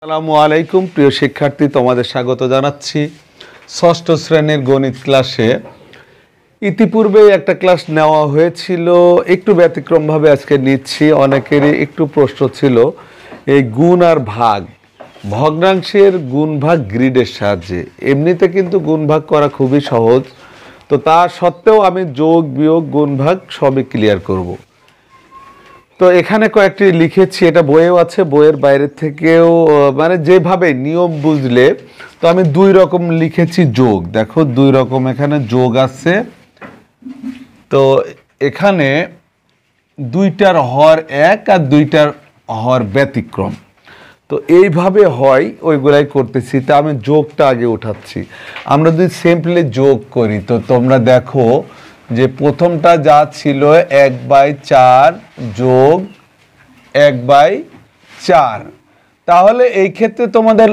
আসসালামু আলাইকুম প্রিয় শিক্ষার্থী তোমাদের স্বাগত জানাচ্ছি ষষ্ঠ শ্রেণীর গণিত ক্লাসে ইতিপূর্বে একটা ক্লাস নেওয়া হয়েছিল একটু ব্যতিক্রমভাবে আজকে নিচ্ছি অনেকেরই একটু প্রশ্ন ছিল এই গুণ আর ভাগ ভগ্নাংশের গুণ ভাগ গ্রিডের সাহায্যে এমনিতে কিন্তু গুণ ভাগ করা খুবই সহজ তো তা সত্ত্বেও আমি যোগ বিয়োগ গুণ ভাগ সবই ক্লিয়ার করবো তো এখানে কয়েকটি লিখেছি এটা বইয়েও আছে বইয়ের বাইরে থেকেও মানে যেভাবে নিয়ম বুঝলে তো আমি দুই রকম লিখেছি যোগ দেখো দুই রকম এখানে যোগ আছে তো এখানে দুইটার হর এক আর দুইটার হর ব্যতিক্রম তো এইভাবে হয় ওইগুলাই করতেছি তা আমি যোগটা আগে উঠাচ্ছি আমরা যদি সিম্পলি যোগ করি তো তোমরা দেখো যে প্রথমটা যা ছিল এক বাই চার যোগ এক বাই চার তাহলে এই ক্ষেত্রে তোমাদের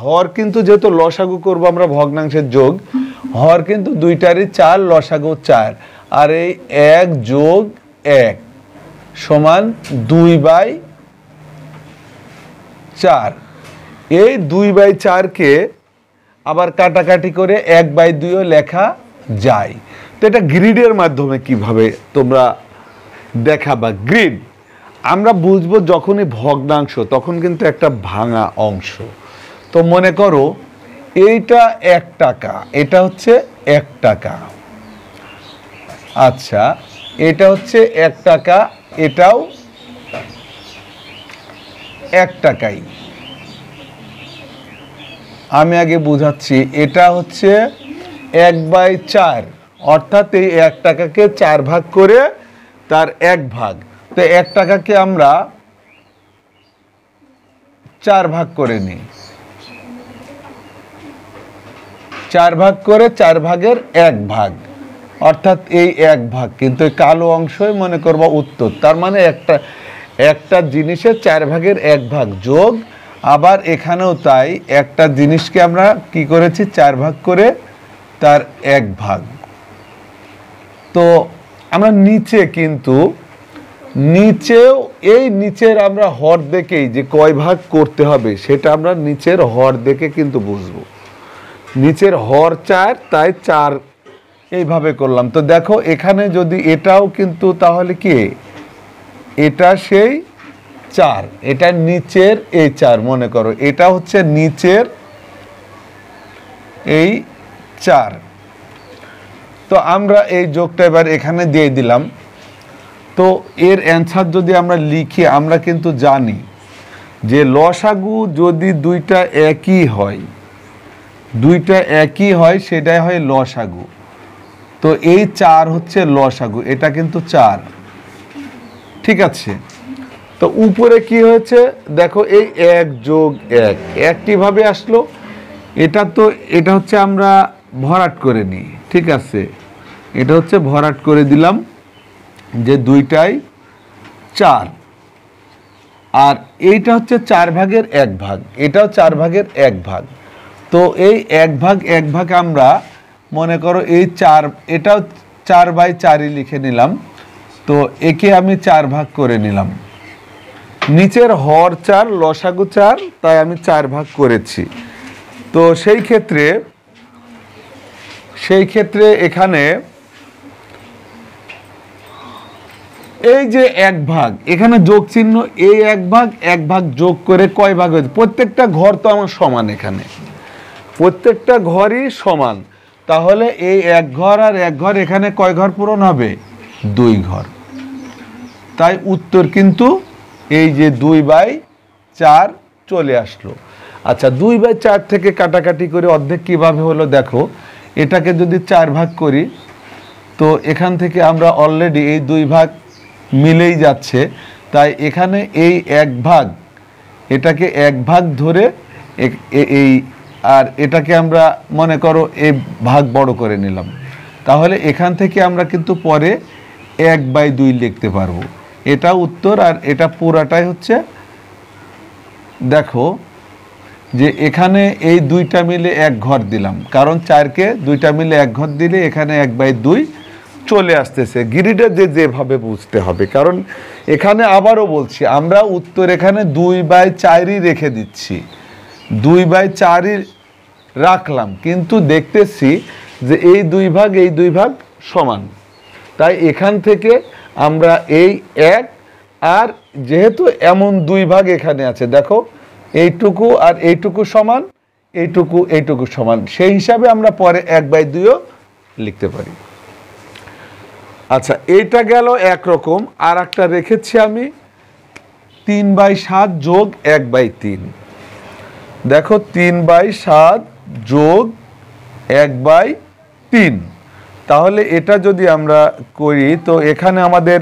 হর কিন্তু যেহেতু লসাগু করবো আমরা ভগ্নাংশের যোগ হর কিন্তু দুইটারই চার লসাগু চার আর এই এক যোগ এক সমান দুই বাই চার এই দুই বাই চারকে আবার কাটাকাটি করে এক বাই দুইও লেখা যায় এটা গ্রিডের মাধ্যমে কিভাবে তোমরা দেখা বা গ্রিড আমরা বুঝবো যখনই ভগ্নাংশ তখন কিন্তু একটা ভাঙা অংশ তো মনে করো এইটা এক টাকা এটা হচ্ছে এক টাকা আচ্ছা এটা হচ্ছে এক টাকা এটাও এক টাকাই আমি আগে বুঝাচ্ছি এটা হচ্ছে এক বাই চার অর্থাৎ এই এক টাকাকে চার ভাগ করে তার এক ভাগ তো এক টাকাকে আমরা চার ভাগ করে নিই চার ভাগ করে চার ভাগের এক ভাগ অর্থাৎ এই এক ভাগ কিন্তু কালো অংশই মনে করবো উত্তর তার মানে একটা একটা জিনিসের চার ভাগের এক ভাগ যোগ আবার এখানেও তাই একটা জিনিসকে আমরা কি করেছি চার ভাগ করে তার এক ভাগ তো আমরা নিচে কিন্তু নিচেও এই নিচের আমরা হর দেখেই যে কয় ভাগ করতে হবে সেটা আমরা নিচের হর দেখে কিন্তু বুঝবো নিচের হর চার তাই চার এইভাবে করলাম তো দেখো এখানে যদি এটাও কিন্তু তাহলে কি এটা সেই চার এটা নিচের এই চার মনে করো এটা হচ্ছে নিচের এই চার তো আমরা এই যোগটা এবার এখানে দিয়ে দিলাম তো এর অ্যান্সার যদি আমরা লিখি আমরা কিন্তু জানি যে লসাগু যদি দুইটা একই হয় দুইটা একই হয় সেটাই হয় লসাগু তো এই চার হচ্ছে লসাগু এটা কিন্তু চার ঠিক আছে তো উপরে কি হয়েছে দেখো এই এক যোগ এক এক আসলো এটা তো এটা হচ্ছে আমরা ভরাট করে নিই ঠিক আছে এটা হচ্ছে ভরাট করে দিলাম যে দুইটাই চার আর এইটা হচ্ছে চার ভাগের এক ভাগ এটাও চার ভাগের এক ভাগ তো এই এক ভাগ এক ভাগ আমরা মনে করো এই চার এটাও চার বাই চারই লিখে নিলাম তো একে আমি চার ভাগ করে নিলাম নিচের হর চার লসাগু চার তাই আমি চার ভাগ করেছি তো সেই ক্ষেত্রে সেই ক্ষেত্রে এখানে এই যে এক ভাগ এখানে যোগ চিহ্ন এই এক ভাগ এক ভাগ যোগ করে কয় ভাগ হয়েছে প্রত্যেকটা ঘর তো আমার সমান এখানে প্রত্যেকটা ঘরই সমান তাহলে এই এক ঘর আর এক ঘর এখানে কয় ঘর পূরণ হবে দুই ঘর তাই উত্তর কিন্তু এই যে দুই বাই চার চলে আসলো আচ্ছা দুই বাই চার থেকে কাটাকাটি করে অর্ধেক কিভাবে হলো দেখো এটাকে যদি চার ভাগ করি তো এখান থেকে আমরা অলরেডি এই দুই ভাগ মিলেই যাচ্ছে তাই এখানে এই এক ভাগ এটাকে এক ভাগ ধরে এই আর এটাকে আমরা মনে করো এই ভাগ বড় করে নিলাম তাহলে এখান থেকে আমরা কিন্তু পরে এক বাই দুই লিখতে পারবো এটা উত্তর আর এটা পুরাটাই হচ্ছে দেখো যে এখানে এই দুইটা মিলে এক ঘর দিলাম কারণ চারকে দুইটা মিলে এক ঘর দিলে এখানে এক বাই দুই চলে আসতেছে গিরিটা যে যেভাবে বুঝতে হবে কারণ এখানে আবারও বলছি আমরা উত্তর এখানে দুই বাই চারই রেখে দিচ্ছি দুই বাই চারই রাখলাম কিন্তু দেখতেছি যে এই দুই ভাগ এই দুই ভাগ সমান তাই এখান থেকে আমরা এই এক আর যেহেতু এমন দুই ভাগ এখানে আছে দেখো এইটুকু আর এইটুকু সমান এইটুকু এইটুকু সমান সেই হিসাবে আমরা পরে এক বাই দুইও লিখতে পারি আচ্ছা এইটা গেল একরকম আর একটা রেখেছি আমি তিন বাই সাত যোগ এক বাই তিন দেখো তিন বাই সাত যোগ এক বাই তিন তাহলে এটা যদি আমরা করি তো এখানে আমাদের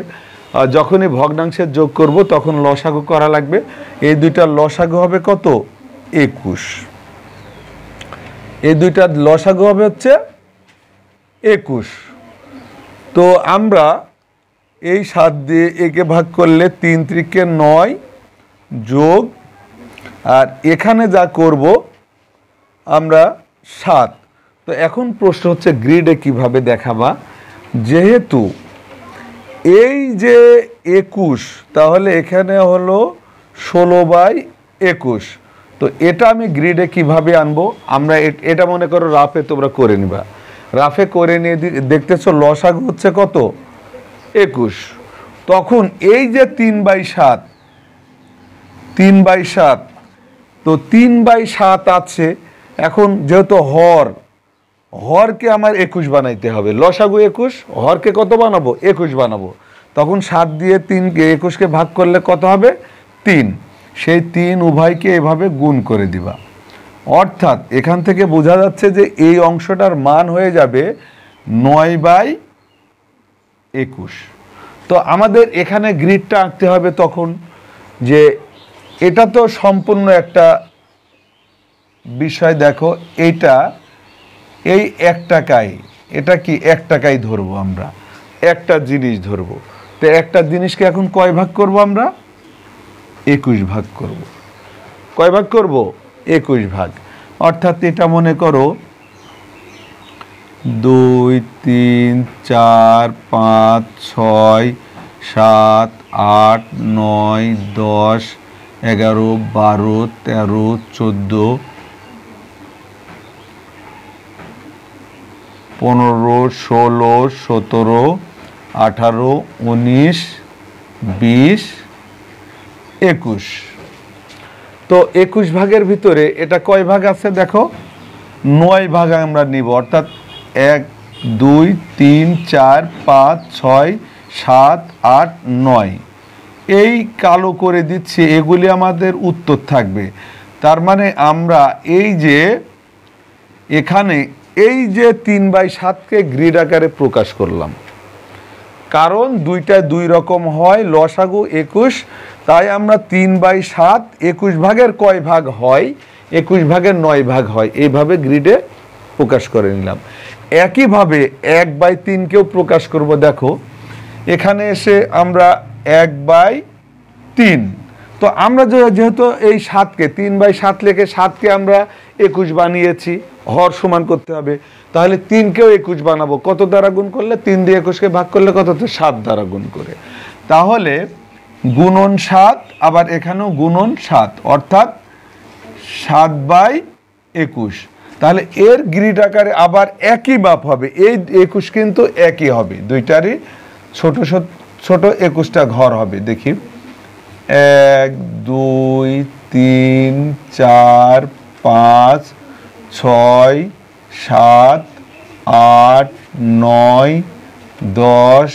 যখনই ভগ্নাংশের যোগ করব তখন লসাগু করা লাগবে এই দুইটার লসাগু হবে কত একুশ এই দুইটার লসাগু হবে হচ্ছে একুশ তো আমরা এই সাত দিয়ে একে ভাগ করলে তিন ত্রিকে নয় যোগ আর এখানে যা করব আমরা সাত তো এখন প্রশ্ন হচ্ছে গ্রিডে কিভাবে দেখাবা যেহেতু এই যে একুশ তাহলে এখানে হলো ষোলো বাই একুশ তো এটা আমি গ্রিডে কিভাবে আনবো আমরা এটা মনে করো রাফে তোমরা করে নিবা রাফে করে নিয়ে দেখতেছ লসাগ হচ্ছে কত একুশ তখন এই যে তিন বাই সাত তিন বাই সাত তো তিন বাই সাত আছে এখন যেহেতু হর হরকে আমার একুশ বানাইতে হবে লসাগু একুশ হরকে কত বানাবো একুশ বানাবো তখন সাত দিয়ে তিনকে একুশকে ভাগ করলে কত হবে তিন সেই তিন উভয়কে এভাবে গুণ করে দিবা অর্থাৎ এখান থেকে বোঝা যাচ্ছে যে এই অংশটার মান হয়ে যাবে নয় বাই একুশ তো আমাদের এখানে গ্রিডটা আঁকতে হবে তখন যে এটা তো সম্পূর্ণ একটা বিষয় দেখো এটা এই এক টাকায় এটা কি এক টাকাই ধরবো আমরা একটা জিনিস ধরবো তো একটা জিনিসকে এখন কয় ভাগ করব আমরা একুশ ভাগ করব। কয় ভাগ করব একুশ ভাগ অর্থাৎ এটা মনে করো দুই তিন চার পাঁচ ছয় সাত আট নয় দশ এগারো বারো তেরো চোদ্দো পনেরো ষোলো সতেরো আঠারো উনিশ বিশ একুশ তো একুশ ভাগের ভিতরে এটা কয় ভাগ আছে দেখো নয় ভাগ আমরা নিব অর্থাৎ এক দুই তিন চার পাঁচ ছয় সাত আট নয় এই কালো করে দিচ্ছে এগুলি আমাদের উত্তর থাকবে তার মানে আমরা এই যে এখানে এই যে তিন বাই সাতকে গ্রিড আকারে প্রকাশ করলাম কারণ দুইটা দুই রকম হয় লসাগু একুশ তাই আমরা তিন বাই সাত একুশ ভাগের কয় ভাগ হয় একুশ ভাগের নয় ভাগ হয় এইভাবে গ্রিডে প্রকাশ করে নিলাম একইভাবে এক বাই তিনকেও প্রকাশ করব দেখো এখানে এসে আমরা এক বাই তিন তো আমরা যেহেতু এই সাতকে তিন বাই সাত লেখে সাতকে আমরা একুশ বানিয়েছি হর সমান করতে হবে তাহলে তিনকেও একুশ বানাবো কত দ্বারা গুণ করলে তিন দিয়ে একুশকে ভাগ করলে কত হচ্ছে সাত দ্বারা গুণ করে তাহলে গুণন সাত আবার এখানেও গুণন সাত অর্থাৎ সাত বাই একুশ তাহলে এর গ্রিড আকারে আবার একই বাপ হবে এই একুশ কিন্তু একই হবে দুইটারই ছোট ছোট একুশটা ঘর হবে দেখি এক দুই তিন চার পাঁচ ছয় সাত আট নয় দশ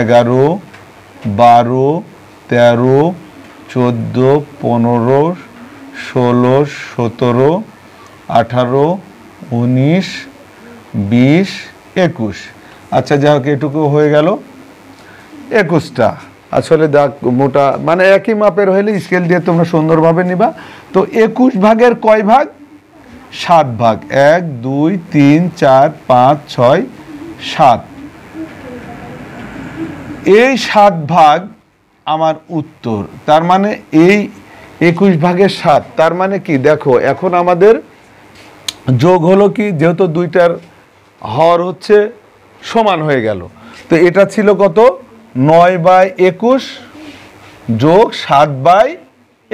এগারো বারো তেরো চোদ্দো পনেরো ষোলো সতেরো আঠারো উনিশ বিশ একুশ আচ্ছা যাই হোক এটুকু হয়ে গেল একুশটা আসলে দেখ মোটা মানে একই মাপের হইলে স্কেল দিয়ে তোমরা সুন্দরভাবে নিবা তো একুশ ভাগের কয় ভাগ সাত ভাগ এক দুই তিন চার পাঁচ ছয় সাত এই সাত ভাগ আমার উত্তর তার মানে এই একুশ ভাগের সাত তার মানে কি দেখো এখন আমাদের যোগ হলো কি যেহেতু দুইটার হর হচ্ছে সমান হয়ে গেল তো এটা ছিল কত নয় বাই একুশ যোগ সাত বাই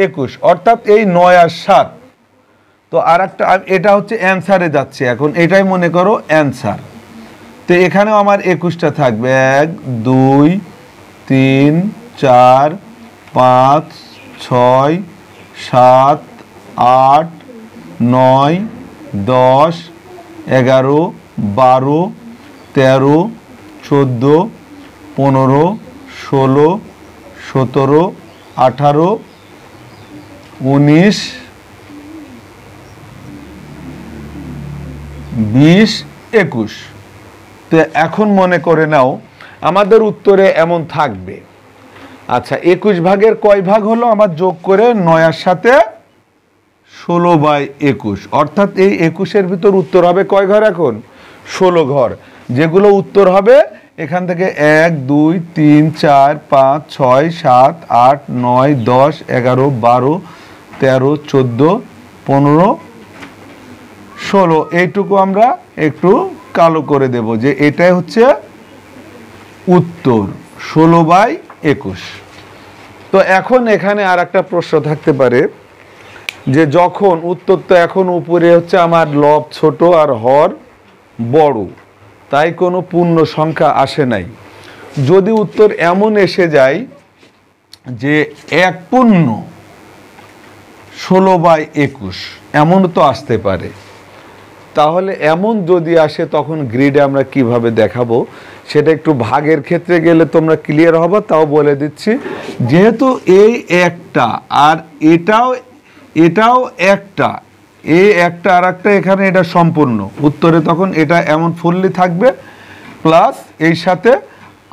একুশ অর্থাৎ এই নয় আর সাত তো আর একটা এটা হচ্ছে অ্যান্সারে যাচ্ছে এখন এটাই মনে করো অ্যান্সার তো এখানেও আমার একুশটা থাকবে এক দুই তিন চার পাঁচ ছয় সাত আট নয় দশ এগারো বারো তেরো চোদ্দো পনেরো ষোলো সতেরো আঠারো উনিশ বিশ একুশ তো এখন মনে করে নাও আমাদের উত্তরে এমন থাকবে আচ্ছা একুশ ভাগের কয় ভাগ হলো আমার যোগ করে নয়ার সাথে ষোলো বাই একুশ অর্থাৎ এই একুশের ভিতর উত্তর হবে কয় ঘর এখন ষোলো ঘর যেগুলো উত্তর হবে এখান থেকে এক দুই তিন চার পাঁচ ছয় সাত আট নয় দশ এগারো বারো তেরো চোদ্দো পনেরো ষোলো এইটুকু আমরা একটু কালো করে দেব যে এটাই হচ্ছে উত্তর ষোলো বাই একুশ তো এখন এখানে আর একটা প্রশ্ন থাকতে পারে যে যখন উত্তর তো এখন উপরে হচ্ছে আমার লব ছোট আর হর বড় তাই কোনো পূর্ণ সংখ্যা আসে নাই যদি উত্তর এমন এসে যায় যে এক পূর্ণ ষোলো বাই একুশ এমন তো আসতে পারে তাহলে এমন যদি আসে তখন গ্রিডে আমরা কিভাবে দেখাবো সেটা একটু ভাগের ক্ষেত্রে গেলে তোমরা ক্লিয়ার হবো তাও বলে দিচ্ছি যেহেতু এই একটা আর এটাও এটাও একটা এ একটা আর একটা এখানে এটা সম্পূর্ণ উত্তরে তখন এটা এমন ফুললি থাকবে প্লাস এই সাথে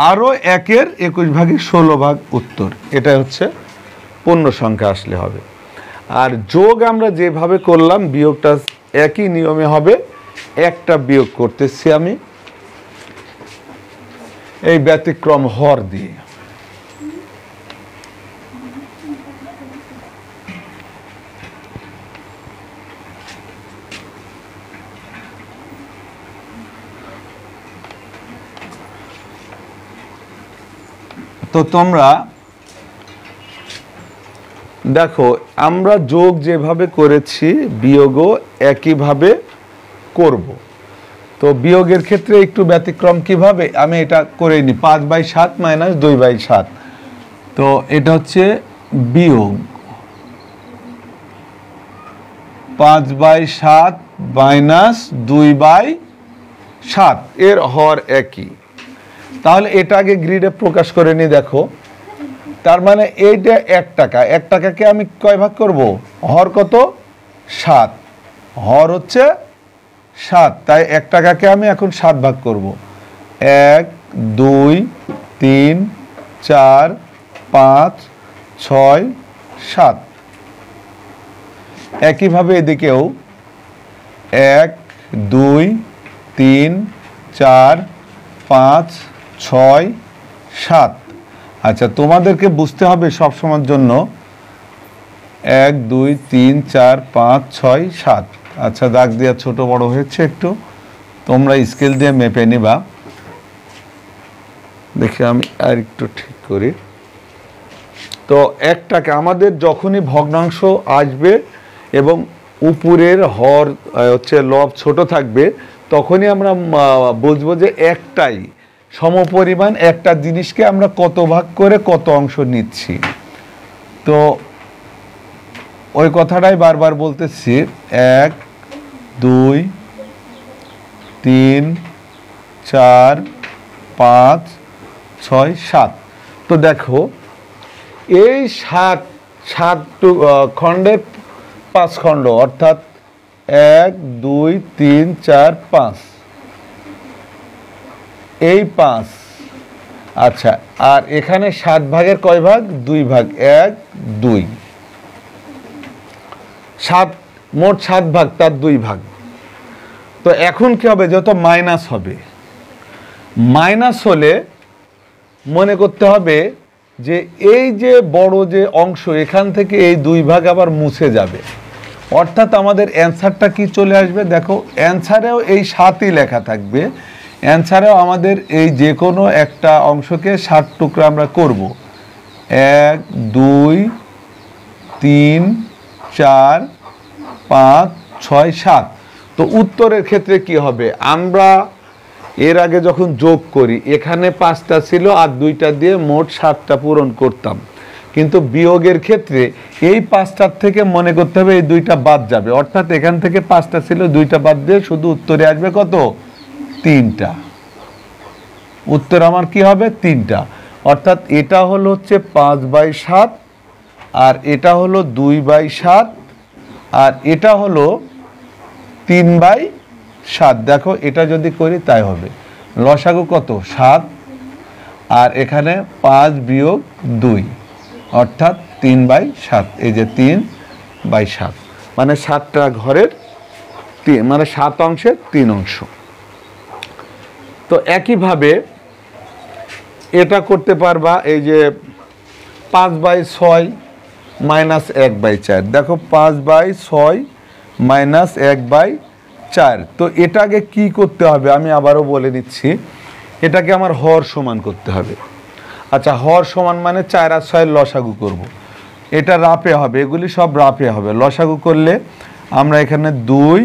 আরও একের একুশ ভাগে ষোলো ভাগ উত্তর এটা হচ্ছে পূর্ণ সংখ্যা আসলে হবে আর যোগ আমরা যেভাবে করলাম বিয়োগটা একই নিয়মে হবে একটা বিয়োগ করতেছি আমি এই ব্যতিক্রম হর দিয়ে তো তোমরা দেখো আমরা যোগ যেভাবে করেছি বিয়োগও একইভাবে করব। তো বিয়োগের ক্ষেত্রে একটু ব্যতিক্রম কিভাবে আমি এটা করে নিই পাঁচ বাই সাত মাইনাস দুই বাই সাত তো এটা হচ্ছে বিয়োগ পাঁচ বাই সাত মাইনাস দুই বাই সাত এর হর একই তাহলে এটা আগে গ্রিডে প্রকাশ করে নিয়ে দেখো তার মানে এইটা এক টাকা এক টাকাকে আমি কয় ভাগ করব হর কত সাত হর হচ্ছে সাত তাই এক টাকাকে আমি এখন সাত ভাগ করব এক দুই তিন চার পাঁচ ছয় সাত একইভাবে এদিকেও এক দুই তিন চার পাঁচ ছয় সাত আচ্ছা তোমাদেরকে বুঝতে হবে সব সময়ের জন্য এক দুই তিন চার পাঁচ ছয় সাত আচ্ছা দাগ দেওয়া ছোট বড় হয়েছে একটু তোমরা স্কেল দিয়ে মেপে নিবা দেখি আমি আর একটু ঠিক করি তো একটাকে আমাদের যখনই ভগ্নাংশ আসবে এবং উপরের হর হচ্ছে লব ছোট থাকবে তখনই আমরা বুঝবো যে একটাই সমপরিমাণ একটা জিনিসকে আমরা কত ভাগ করে কত অংশ নিচ্ছি তো ওই কথাটাই বারবার বলতেছি এক দুই তিন চার পাঁচ ছয় সাত তো দেখো এই সাত সাত খণ্ডের পাঁচ খণ্ড অর্থাৎ এক দুই তিন চার পাঁচ এই পাঁচ আচ্ছা আর এখানে সাত ভাগের কয় ভাগ দুই ভাগ এক দুই সাত মোট সাত ভাগ তার দুই ভাগ তো এখন কি হবে যত মাইনাস হবে মাইনাস হলে মনে করতে হবে যে এই যে বড় যে অংশ এখান থেকে এই দুই ভাগ আবার মুছে যাবে অর্থাৎ আমাদের অ্যান্সারটা কি চলে আসবে দেখো অ্যান্সারেও এই সাতই লেখা থাকবে অ্যান্সারেও আমাদের এই যে কোনো একটা অংশকে ষাট টুকরা আমরা করব এক দুই তিন চার পাঁচ ছয় সাত তো উত্তরের ক্ষেত্রে কি হবে আমরা এর আগে যখন যোগ করি এখানে পাঁচটা ছিল আর দুইটা দিয়ে মোট সাতটা পূরণ করতাম কিন্তু বিয়োগের ক্ষেত্রে এই পাঁচটার থেকে মনে করতে হবে এই দুইটা বাদ যাবে অর্থাৎ এখান থেকে পাঁচটা ছিল দুইটা বাদ দিয়ে শুধু উত্তরে আসবে কত তিনটা উত্তর আমার কি হবে তিনটা অর্থাৎ এটা হলো হচ্ছে পাঁচ বাই সাত আর এটা হলো দুই বাই সাত আর এটা হলো তিন বাই সাত দেখো এটা যদি করি তাই হবে লসাগু কত সাত আর এখানে পাঁচ বিয়োগ দুই অর্থাৎ তিন বাই সাত এই যে তিন বাই সাত মানে সাতটা ঘরের মানে সাত অংশের তিন অংশ তো একইভাবে এটা করতে পারবা এই যে পাঁচ বাই ছয় মাইনাস এক বাই চার দেখো পাঁচ বাই ছয় মাইনাস এক বাই চার তো এটাকে কি করতে হবে আমি আবারও বলে দিচ্ছি এটাকে আমার হর সমান করতে হবে আচ্ছা হর সমান মানে চার আর ছয় লসাগু করব। এটা রাপে হবে এগুলি সব রাপে হবে লসাগু করলে আমরা এখানে দুই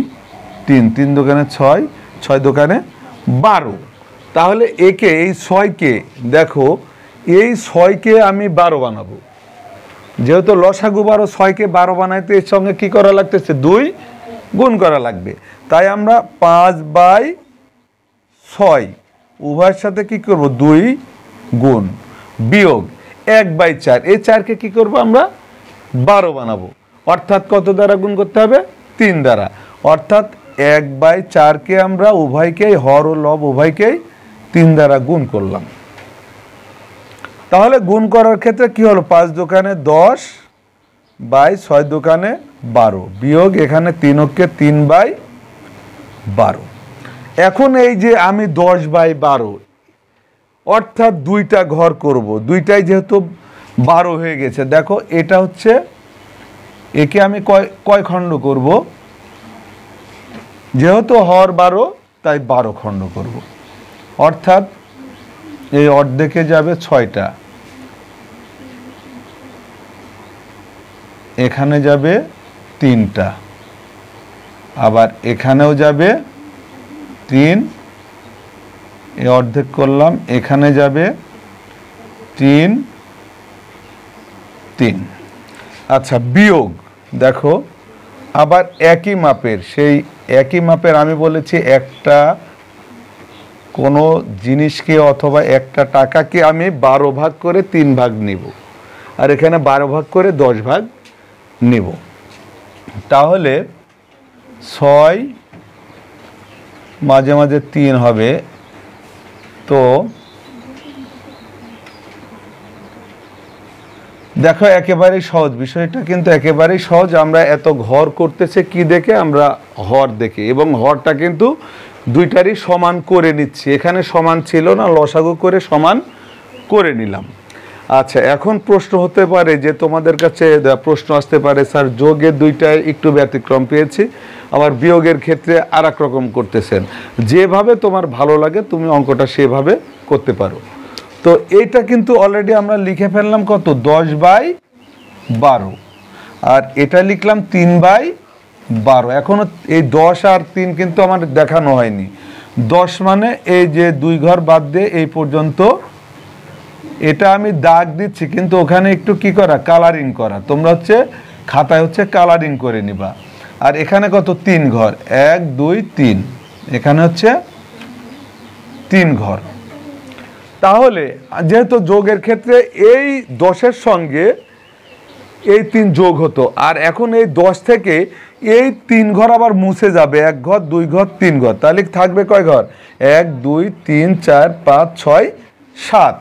তিন তিন দোকানে ছয় ছয় দোকানে বারো তাহলে একে এই ছয়কে দেখো এই ছয়কে আমি বারো বানাবো যেহেতু লসাগু বারো ছয়কে বারো বানাইতে এর সঙ্গে কী করা লাগতেছে দুই গুণ করা লাগবে তাই আমরা পাঁচ বাই ছয় উভয়ের সাথে কি করব দুই গুণ বিয়োগ এক বাই চার এই চারকে কি করব আমরা বারো বানাবো অর্থাৎ কত দ্বারা গুণ করতে হবে তিন দ্বারা অর্থাৎ এক বাই চারকে আমরা উভয়কেই হর ও লব উভয়কেই তিন দ্বারা গুণ করলাম তাহলে গুণ করার ক্ষেত্রে কি হলো পাঁচ দোকানে দশ বাই ছয় দোকানে বারো বিয়োগ এখানে তিন অক্ষে তিন বাই বারো এখন এই যে আমি দশ বাই বারো অর্থাৎ দুইটা ঘর করব দুইটাই যেহেতু বারো হয়ে গেছে দেখো এটা হচ্ছে একে আমি কয় কয় খণ্ড করব যেহেতু হর বারো তাই বারো খণ্ড করব অর্থাৎ এই অর্ধেকে যাবে ছয়টা এখানে যাবে তিনটা আবার এখানেও যাবে তিন এ অর্ধেক করলাম এখানে যাবে তিন তিন আচ্ছা বিয়োগ দেখো আবার একই মাপের সেই একই মাপের আমি বলেছি একটা কোনো জিনিসকে অথবা একটা টাকাকে আমি বারো ভাগ করে তিন ভাগ নিব আর এখানে বারো ভাগ করে দশ ভাগ নিব তাহলে ছয় মাঝে মাঝে তিন হবে তো দেখো একেবারেই সহজ বিষয়টা কিন্তু একেবারেই সহজ আমরা এত ঘর করতেছে কি দেখে আমরা হর দেখে এবং হরটা কিন্তু দুইটারই সমান করে নিচ্ছি এখানে সমান ছিল না লসাগু করে সমান করে নিলাম আচ্ছা এখন প্রশ্ন হতে পারে যে তোমাদের কাছে প্রশ্ন আসতে পারে স্যার যোগের দুইটায় একটু ব্যতিক্রম পেয়েছি আবার বিয়োগের ক্ষেত্রে আর রকম করতেছেন যেভাবে তোমার ভালো লাগে তুমি অঙ্কটা সেভাবে করতে পারো তো এইটা কিন্তু অলরেডি আমরা লিখে ফেললাম কত দশ বাই বারো আর এটা লিখলাম তিন বাই বারো এখনও এই দশ আর তিন কিন্তু আমার দেখানো হয়নি দশ মানে এই যে দুই ঘর বাদ দিয়ে এই পর্যন্ত এটা আমি দাগ দিচ্ছি কিন্তু ওখানে একটু কি করা কালারিং করা তোমরা হচ্ছে খাতায় হচ্ছে কালারিং করে নিবা আর এখানে কত তিন ঘর এক দুই তিন এখানে হচ্ছে তিন ঘর তাহলে যেহেতু যোগের ক্ষেত্রে এই দশের সঙ্গে এই তিন যোগ হতো আর এখন এই দশ থেকে এই তিন ঘর আবার মুছে যাবে এক ঘর দুই ঘর তিন ঘর তাহলে থাকবে কয় ঘর এক দুই তিন চার পাঁচ ছয় সাত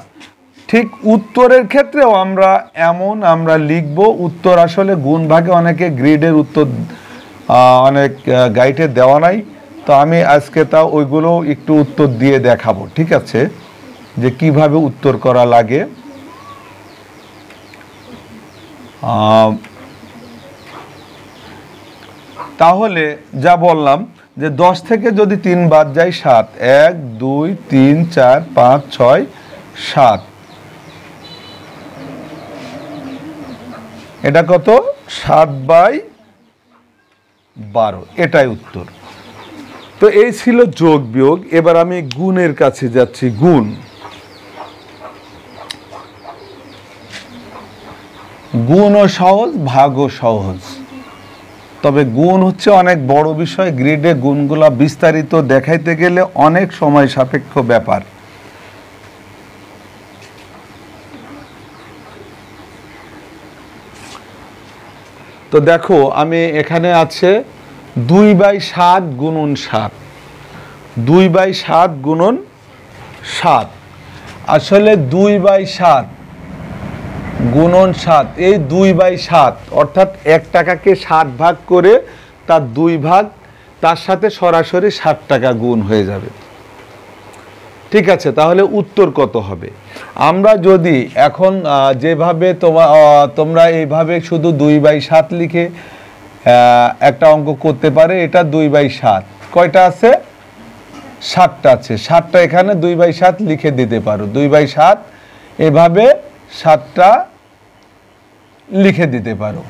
ঠিক উত্তরের ক্ষেত্রেও আমরা এমন আমরা লিখব উত্তর আসলে গুণ ভাগে অনেকে গ্রিডের উত্তর অনেক গাইডে দেওয়া নাই তো আমি আজকে তা ওইগুলো একটু উত্তর দিয়ে দেখাবো ঠিক আছে যে কিভাবে উত্তর করা লাগে তাহলে যা বললাম যে দশ থেকে যদি তিন বাদ যায় সাত এক দুই তিন চার পাঁচ ছয় সাত এটা কত সাত বাই বারো এটাই উত্তর তো এই ছিল যোগ বিয়োগ এবার আমি গুণের কাছে যাচ্ছি গুণ গুণও সহজ ভাগও সহজ তবে গুণ হচ্ছে অনেক বড় বিষয় গ্রিডে গুণগুলা বিস্তারিত দেখাইতে গেলে অনেক সময় সাপেক্ষ ব্যাপার তো দেখো আমি এখানে আছে দুই বাই সাত গুণন সাত দুই বাই সাত গুণন সাত আসলে দুই বাই সাত গুণন সাত এই দুই বাই সাত অর্থাৎ এক টাকাকে সাত ভাগ করে তার দুই ভাগ তার সাথে সরাসরি সাত টাকা গুণ হয়ে যাবে ঠিক আছে তাহলে উত্তর কত হবে আমরা যদি এখন যেভাবে তোমা তোমরা এইভাবে শুধু দুই বাই সাত লিখে একটা অঙ্ক করতে পারে এটা দুই বাই সাত কয়টা আছে সাতটা আছে সাতটা এখানে দুই বাই সাত লিখে দিতে পারো দুই বাই সাত এভাবে সাতটা লিখে দিতে পারো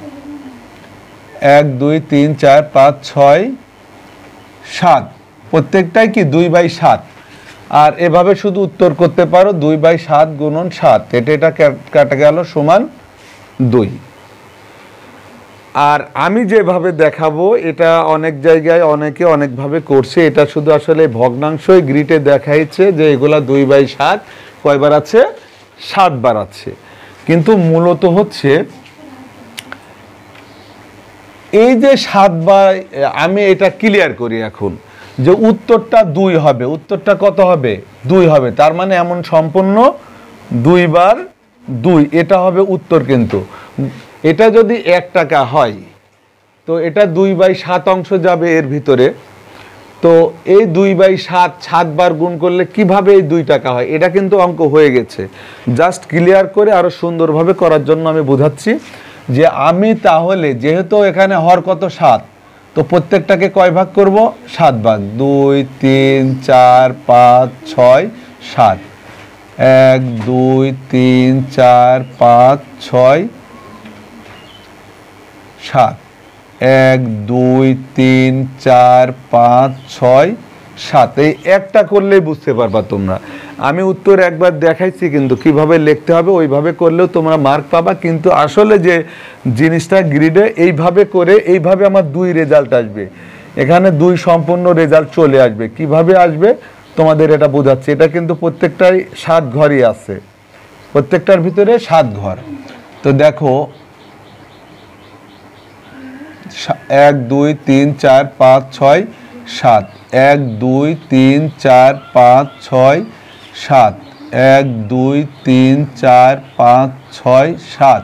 এক দুই তিন চার পাঁচ ছয় সাত প্রত্যেকটাই কি দুই বাই সাত আর এভাবে শুধু উত্তর করতে পারো দুই বাই সাত গুণন সাত এটা এটা কাটে গেল সমান দুই আর আমি যেভাবে দেখাবো এটা অনেক জায়গায় অনেকে অনেকভাবে করছে এটা শুধু আসলে ভগ্নাংশই গ্রিটে দেখাইছে যে এগুলা দুই বাই সাত কয়বার আছে সাতবার আছে কিন্তু মূলত হচ্ছে এই যে সাত বাই আমি এটা ক্লিয়ার করি এখন যে উত্তরটা দুই হবে উত্তরটা কত হবে দুই হবে তার মানে এমন সম্পূর্ণ দুইবার দুই এটা হবে উত্তর কিন্তু এটা যদি এক টাকা হয় তো এটা দুই বাই সাত অংশ যাবে এর ভিতরে তো এই দুই বাই সাত সাতবার গুণ করলে কিভাবে এই দুই টাকা হয় এটা কিন্তু অঙ্ক হয়ে গেছে জাস্ট ক্লিয়ার করে আরও সুন্দরভাবে করার জন্য আমি বোঝাচ্ছি যে আমি তাহলে যেহেতু এখানে হর কত সাত তো প্রত্যেকটাকে কয় ভাগ করব সাত ভাগ দুই তিন চার পাঁচ ছয় সাত এক দুই তিন চার পাঁচ ছয় সাত এক দুই তিন চার পাঁচ ছয় সাত এই একটা করলেই বুঝতে পারবা তোমরা আমি উত্তর একবার দেখাইছি কিন্তু কিভাবে লিখতে হবে ওইভাবে করলেও তোমরা মার্ক পাবা কিন্তু আসলে যে জিনিসটা গ্রিডে এইভাবে করে এইভাবে আমার দুই রেজাল্ট আসবে এখানে দুই সম্পূর্ণ রেজাল্ট চলে আসবে কিভাবে আসবে তোমাদের এটা বোঝাচ্ছে এটা কিন্তু প্রত্যেকটাই সাত ঘরই আছে প্রত্যেকটার ভিতরে সাত ঘর তো দেখো এক দুই তিন চার পাঁচ ছয় সাত এক দুই তিন চার পাঁচ ছয় সাত এক দুই তিন চার পাঁচ ছয় সাত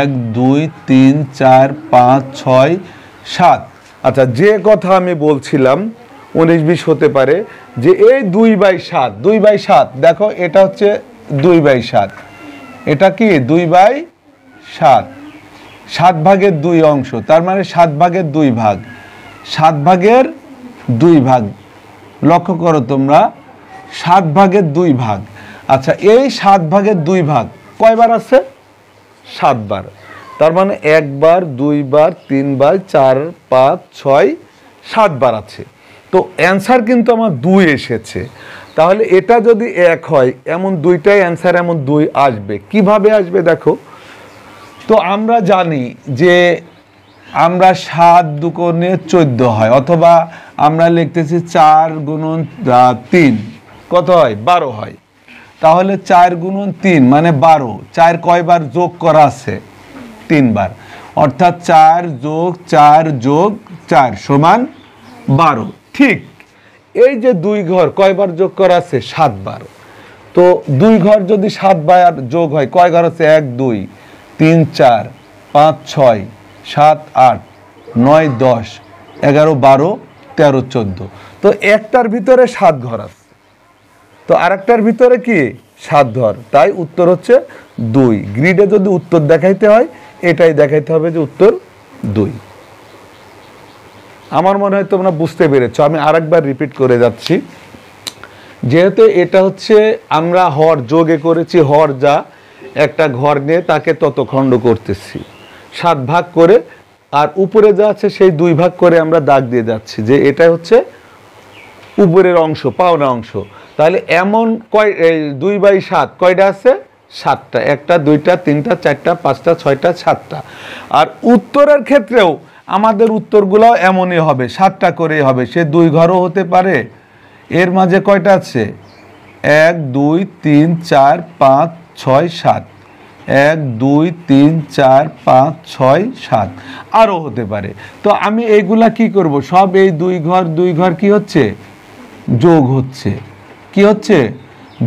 এক দুই তিন চার পাঁচ ছয় সাত আচ্ছা যে কথা আমি বলছিলাম উনিশ বিশ হতে পারে যে এই দুই বাই সাত দুই বাই সাত দেখো এটা হচ্ছে দুই বাই সাত এটা কি দুই বাই সাত সাত ভাগের দুই অংশ তার মানে সাত ভাগের দুই ভাগ সাত ভাগের দুই ভাগ লক্ষ্য করো তোমরা সাত ভাগের দুই ভাগ আচ্ছা এই সাত ভাগের দুই ভাগ কয়বার আছে সাতবার তার মানে একবার দুইবার তিনবার চার পাঁচ ছয় সাতবার আছে তো অ্যান্সার কিন্তু আমার দুই এসেছে তাহলে এটা যদি এক হয় এমন দুইটাই অ্যান্সার এমন দুই আসবে কিভাবে আসবে দেখো তো আমরা জানি যে আমরা সাত দুকোণে চোদ্দ হয় অথবা আমরা লিখতেছি চার গুণন তিন কত হয় বারো হয় তাহলে চার গুণন তিন মানে বারো চার কয়বার যোগ করা আছে তিনবার অর্থাৎ চার যোগ চার যোগ চার সমান বারো ঠিক এই যে দুই ঘর কয়বার যোগ করা আছে সাতবার তো দুই ঘর যদি সাতবার যোগ হয় কয় ঘর হচ্ছে এক দুই তিন চার পাঁচ ছয় সাত আট নয় দশ এগারো বারো তেরো চোদ্দো তো একটার ভিতরে সাত ঘর আছে তো আরেকটার ভিতরে কি সাত ধর তাই উত্তর হচ্ছে দুই গ্রিডে যদি উত্তর দেখাইতে হয় এটাই দেখাইতে হবে যে উত্তর দুই আমার মনে হয় তোমরা বুঝতে পেরেছ আমি আরেকবার রিপিট করে যাচ্ছি যেহেতু এটা হচ্ছে আমরা হর যোগে করেছি হর যা একটা ঘর নিয়ে তাকে তত খণ্ড করতেছি সাত ভাগ করে আর উপরে যা আছে সেই দুই ভাগ করে আমরা দাগ দিয়ে যাচ্ছি যে এটা হচ্ছে উপরের অংশ পাওনা অংশ তাহলে এমন কয় দুই বাই সাত কয়টা আছে সাতটা একটা দুইটা তিনটা চারটা পাঁচটা ছয়টা সাতটা আর উত্তরের ক্ষেত্রেও আমাদের উত্তরগুলো এমনই হবে সাতটা করেই হবে সে দুই ঘরও হতে পারে এর মাঝে কয়টা আছে এক দুই তিন চার পাঁচ ছয় সাত এক দুই তিন চার পাঁচ ছয় সাত আরও হতে পারে তো আমি এইগুলা কি করব সব এই দুই ঘর দুই ঘর কি হচ্ছে যোগ হচ্ছে কি হচ্ছে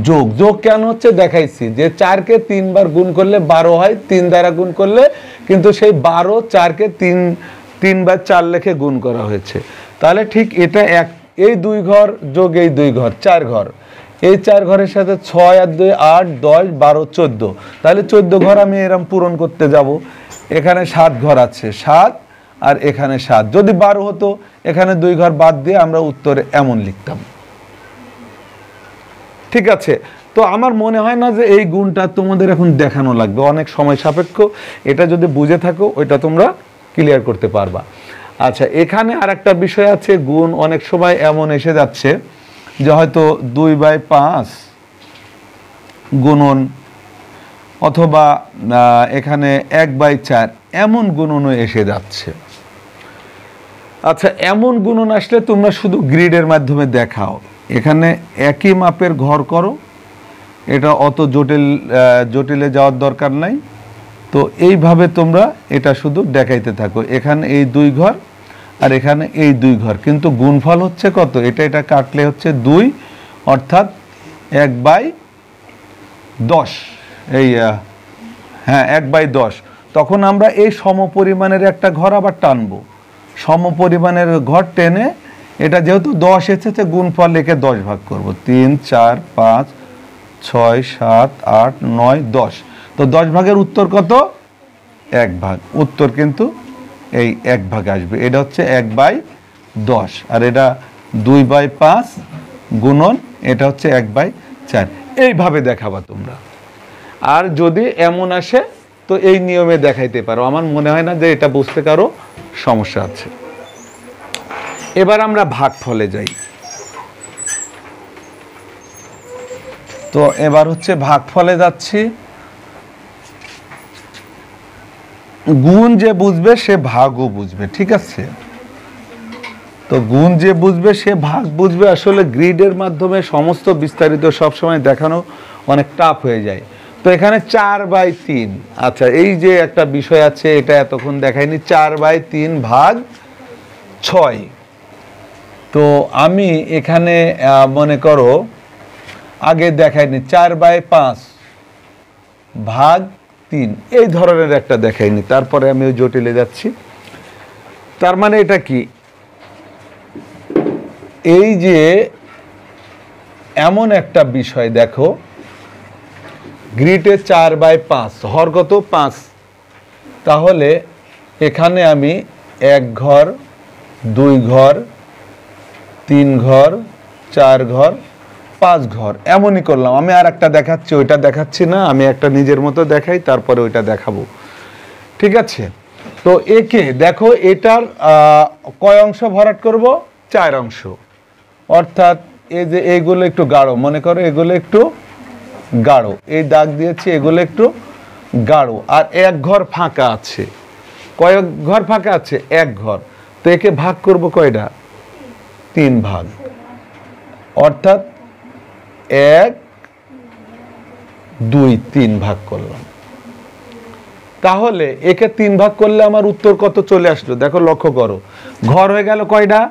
যোগ যোগ কেন হচ্ছে দেখাইছি যে চারকে তিনবার গুণ করলে বারো হয় তিন দ্বারা গুণ করলে কিন্তু সেই বারো চারকে তিন তিনবার চার লেখে গুণ করা হয়েছে তাহলে ঠিক এটা এক এই দুই ঘর যোগ এই দুই ঘর চার ঘর এই চার ঘরের সাথে ছয় আর দুই আট দশ বারো চোদ্দো তাহলে চোদ্দ ঘর আমি এরম পূরণ করতে যাব এখানে সাত ঘর আছে সাত আর এখানে সাত যদি বারো হতো এখানে দুই ঘর বাদ দিয়ে আমরা উত্তরে এমন লিখতাম ঠিক আছে তো আমার মনে হয় না যে এই গুণটা তোমাদের এখন দেখানো লাগবে অনেক সময় সাপেক্ষ এটা যদি বুঝে থাকো ওইটা তোমরা ক্লিয়ার করতে পারবা আচ্ছা এখানে আর একটা বিষয় আছে গুণ অনেক সময় এমন এসে যাচ্ছে যে হয়তো দুই বাই পাঁচ গুণন অথবা এখানে এক বাই চার এমন গুণনও এসে যাচ্ছে আচ্ছা এমন গুণন আসলে তোমরা শুধু গ্রিডের মাধ্যমে দেখাও এখানে একই মাপের ঘর করো এটা অত জটিল জটিলে যাওয়ার দরকার নাই তো এইভাবে তোমরা এটা শুধু দেখাইতে থাকো এখানে এই দুই ঘর আর এখানে এই দুই ঘর কিন্তু গুণফল হচ্ছে কত এটা এটা কাটলে হচ্ছে দুই অর্থাৎ এক বাই দশ এই হ্যাঁ এক বাই দশ তখন আমরা এই সমপরিমাণের একটা ঘর আবার টানবো সমপরিমাণের ঘর টেনে এটা যেহেতু দশ এসেছে গুণফল লিখে দশ ভাগ করব তিন চার পাঁচ ছয় সাত আট নয় দশ তো দশ ভাগের উত্তর কত এক ভাগ উত্তর কিন্তু এই এক ভাগ আসবে এটা হচ্ছে এক বাই দশ আর এটা দুই বাই পাঁচ গুণন এটা হচ্ছে এক বাই চার এইভাবে দেখাবা তোমরা আর যদি এমন আসে তো এই নিয়মে দেখাইতে পারো আমার মনে হয় না যে এটা বুঝতে কারো সমস্যা আছে এবার আমরা ভাগ ফলে যাই তো এবার হচ্ছে ভাগ ফলে যাচ্ছি গুণ যে বুঝবে সে ভাগও বুঝবে ঠিক আছে তো গুণ যে বুঝবে সে ভাগ বুঝবে আসলে গ্রিডের মাধ্যমে সমস্ত বিস্তারিত সবসময় দেখানো অনেক টাফ হয়ে যায় তো এখানে চার বাই তিন আচ্ছা এই যে একটা বিষয় আছে এটা এতক্ষণ দেখায়নি চার বাই তিন ভাগ ছয় তো আমি এখানে মনে করো আগে দেখাইনি চার বাই পাঁচ ভাগ তিন এই ধরনের একটা দেখাইনি তারপরে আমি ওই জটিলে যাচ্ছি তার মানে এটা কি এই যে এমন একটা বিষয় দেখো গ্রিটে চার বাই পাঁচ হরগত পাঁচ তাহলে এখানে আমি এক ঘর দুই ঘর তিন ঘর চার ঘর পাঁচ ঘর এমনই করলাম আমি আর একটা দেখাচ্ছি ওইটা দেখাচ্ছি না আমি একটা নিজের মতো দেখাই তারপরে ওইটা দেখাবো ঠিক আছে তো একে দেখো এটার কয় অংশ ভরাট করব চার অংশ অর্থাৎ এই যে এগুলো একটু গাঢ় মনে করো এগুলো একটু গাঢ় এই দাগ দিয়েছি এগুলো একটু গাঢ় আর এক ঘর ফাঁকা আছে কয়েক ঘর ফাঁকা আছে এক ঘর তো একে ভাগ করব কয়টা তিন ভাগ অর্থাৎ এক দুই তিন ভাগ করলাম তাহলে একে তিন ভাগ করলে আমার উত্তর কত চলে আসলো দেখো লক্ষ্য করো ঘর হয়ে গেল কয়টা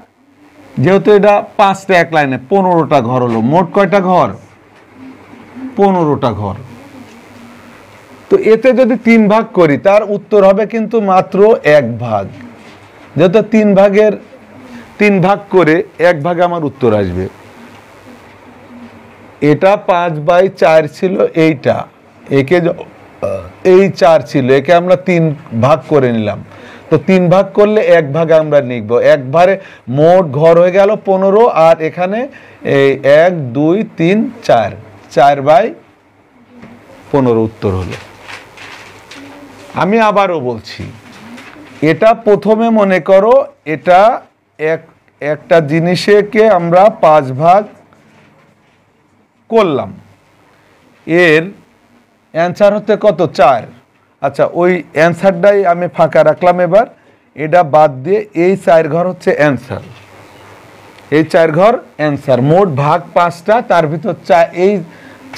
যেহেতু এটা পাঁচটা এক লাইনে পনেরোটা ঘর হলো মোট কয়টা ঘর পনেরোটা ঘর তো এতে যদি তিন ভাগ করি তার উত্তর হবে কিন্তু মাত্র এক ভাগ যেহেতু তিন ভাগের তিন ভাগ করে এক ভাগে আমার উত্তর আসবে এটা পাঁচ বাই চার ছিল এইটা একে এই চার ছিল একে আমরা তিন ভাগ করে নিলাম তো তিন ভাগ করলে এক ভাগে আমরা নিখব একবারে মোট ঘর হয়ে গেল পনেরো আর এখানে এই এক দুই তিন চার চার বাই পনেরো উত্তর হলো আমি আবারও বলছি এটা প্রথমে মনে করো এটা এক একটা জিনিসেকে আমরা পাঁচ ভাগ করলাম এর অ্যান্সার হতে কত চার আচ্ছা ওই অ্যান্সারটাই আমি ফাঁকা রাখলাম এবার এটা বাদ দিয়ে এই চার ঘর হচ্ছে অ্যান্সার এই চার ঘর অ্যান্সার মোট ভাগ পাঁচটা তার ভিতর চা এই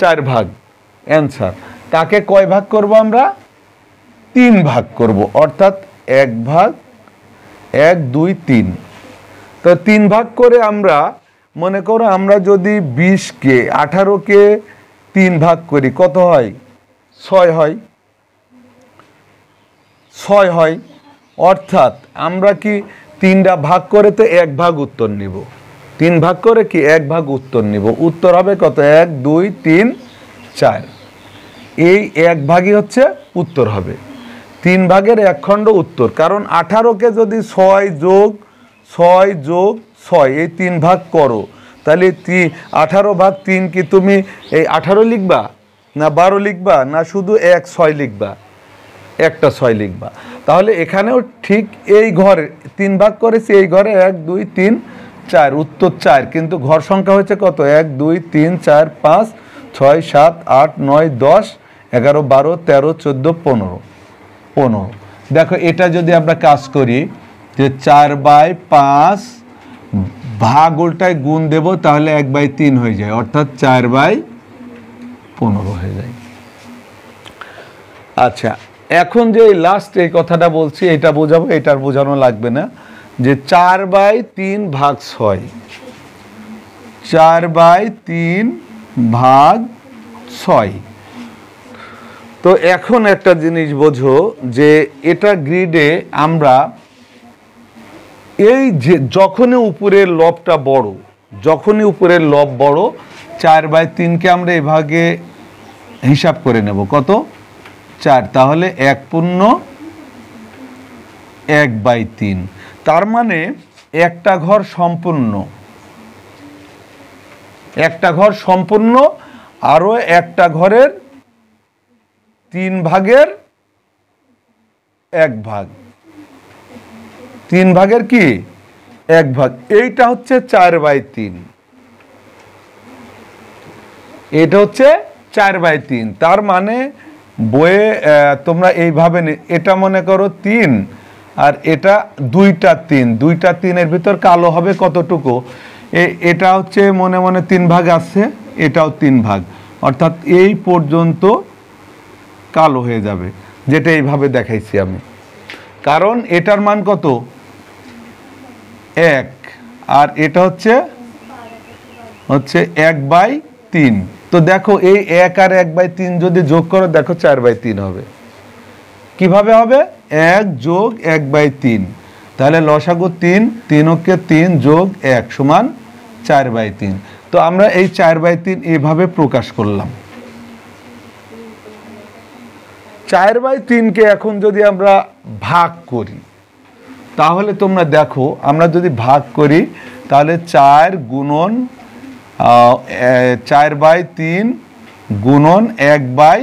চার ভাগ অ্যান্সার তাকে কয় ভাগ করব আমরা তিন ভাগ করব অর্থাৎ এক ভাগ এক দুই তিন তো তিন ভাগ করে আমরা মনে করো আমরা যদি বিশকে আঠারোকে তিন ভাগ করি কত হয় ছয় হয় ছয় হয় অর্থাৎ আমরা কি তিনটা ভাগ করে তো এক ভাগ উত্তর নিব তিন ভাগ করে কি এক ভাগ উত্তর নিব উত্তর হবে কত এক দুই তিন চার এই এক ভাগই হচ্ছে উত্তর হবে তিন ভাগের একখণ্ড উত্তর কারণ আঠারোকে যদি ছয় যোগ ছয় যোগ ছয় এই তিন ভাগ করো তাহলে তি আঠারো ভাগ তিন কি তুমি এই আঠারো লিখবা না বারো লিখবা না শুধু এক ছয় লিখবা একটা ছয় লিখবা তাহলে এখানেও ঠিক এই ঘরে তিন ভাগ করেছি এই ঘরে এক দুই তিন চার উত্তর চার কিন্তু ঘর সংখ্যা হয়েছে কত এক দুই তিন চার পাঁচ ছয় সাত আট নয় দশ এগারো বারো তেরো চোদ্দো পনেরো পনেরো দেখো এটা যদি আমরা কাজ করি যে চার বাই পাঁচ ভাগ ওটায় গুণ দেব তাহলে এক বাই তিন হয়ে যায় অর্থাৎ চার বাই পনেরো হয়ে যায় আচ্ছা এখন যে লাস্ট এই কথাটা বলছি এটা বোঝাবো এটার বোঝানো লাগবে না যে চার বাই তিন ভাগ ছয় চার বাই তিন ভাগ ছয় তো এখন একটা জিনিস বোঝো যে এটা গ্রিডে আমরা এই যে যখনই উপরের লবটা বড় যখনই উপরের লব বড় চার বাই তিনকে আমরা এভাগে হিসাব করে নেব কত চার তাহলে এক পূর্ণ এক বাই তিন তার মানে একটা ঘর সম্পূর্ণ একটা ঘর সম্পূর্ণ আরও একটা ঘরের তিন ভাগের এক ভাগ তিন ভাগের কি এক ভাগ এইটা হচ্ছে চার বাই তিন এটা হচ্ছে চার বাই তিন তার মানে বইয়ে তোমরা এইভাবে এটা মনে করো তিন আর এটা দুইটা তিন দুইটা তিনের ভিতর কালো হবে কতটুকু এটা হচ্ছে মনে মনে তিন ভাগ আছে এটাও তিন ভাগ অর্থাৎ এই পর্যন্ত কালো হয়ে যাবে যেটা এইভাবে দেখাইছি আমি কারণ এটার মান কত এক আর এটা হচ্ছে হচ্ছে এক বাই তিন তো দেখো এই এক আর এক বাই তিন যদি যোগ করো দেখো চার বাই তিন হবে কিভাবে হবে এক যোগ এক বাই তিন তাহলে লসাগু তিন তিনকে তিন যোগ এক সমান চার বাই তিন তো আমরা এই চার বাই তিন এভাবে প্রকাশ করলাম চার বাই তিনকে এখন যদি আমরা ভাগ করি তাহলে তোমরা দেখো আমরা যদি ভাগ করি তাহলে চার গুণন চার বাই তিন গুণন এক বাই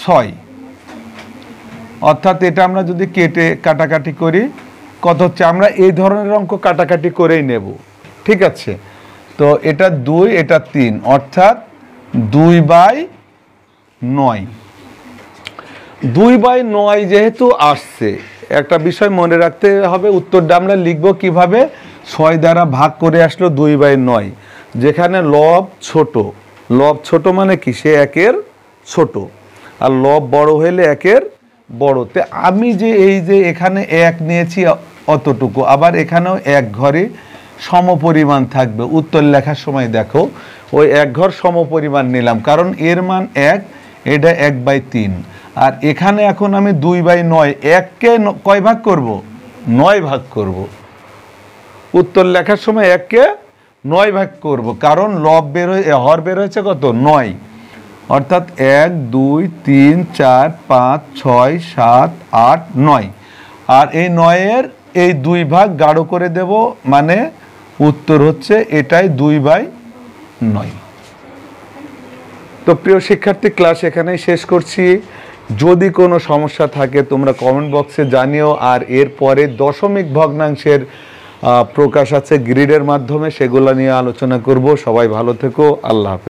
ছয় অর্থাৎ এটা আমরা যদি কেটে কাটাকাটি করি কত হচ্ছে আমরা এই ধরনের অঙ্ক কাটাকাটি করেই নেব ঠিক আছে তো এটা দুই এটা তিন অর্থাৎ দুই বাই নয় দুই বাই নয় যেহেতু আসছে একটা বিষয় মনে রাখতে হবে উত্তরটা আমরা লিখব কিভাবে ছয় দ্বারা ভাগ করে আসলো দুই বাই নয় যেখানে লব ছোট লব ছোট মানে কি সে একের ছোট আর লব বড় হইলে একের বড় তে আমি যে এই যে এখানে এক নিয়েছি অতটুকু আবার এখানেও এক ঘরে সমপরিমাণ থাকবে উত্তর লেখার সময় দেখো ওই এক ঘর সমপরিমাণ নিলাম কারণ এর মান এক এটা এক বাই তিন আর এখানে এখন আমি দুই বাই নয় এককে কয় ভাগ করব নয় ভাগ করব উত্তর লেখার সময় এককে নয় ভাগ করব কারণ লব বের হয়ে হর বের হয়েছে কত নয় অর্থাৎ এক দুই তিন চার পাঁচ ছয় সাত আট নয় আর এই নয়ের এই দুই ভাগ গাঢ় করে দেব মানে উত্তর হচ্ছে এটাই দুই বাই নয় তো প্রিয় শিক্ষার্থী ক্লাস এখানেই শেষ করছি যদি কোনো সমস্যা থাকে তোমরা কমেন্ট বক্সে জানিও আর এরপরে দশমিক ভগ্নাংশের প্রকাশ আছে গ্রিডের মাধ্যমে সেগুলো নিয়ে আলোচনা করব সবাই ভালো থেকো আল্লাহ